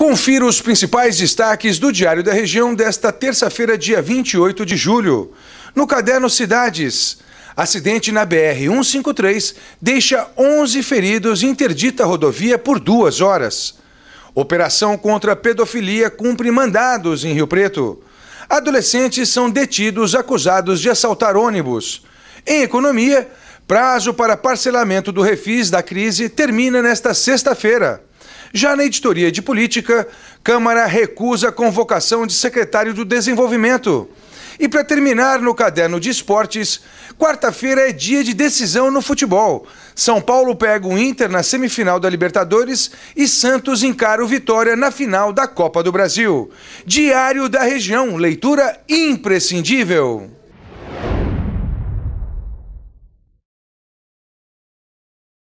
Confira os principais destaques do Diário da Região desta terça-feira, dia 28 de julho. No caderno Cidades, acidente na BR-153 deixa 11 feridos e interdita a rodovia por duas horas. Operação contra pedofilia cumpre mandados em Rio Preto. Adolescentes são detidos acusados de assaltar ônibus. Em economia, prazo para parcelamento do refis da crise termina nesta sexta-feira. Já na editoria de política, Câmara recusa a convocação de secretário do Desenvolvimento. E para terminar no caderno de esportes, quarta-feira é dia de decisão no futebol. São Paulo pega o Inter na semifinal da Libertadores e Santos encara o Vitória na final da Copa do Brasil. Diário da Região, leitura imprescindível.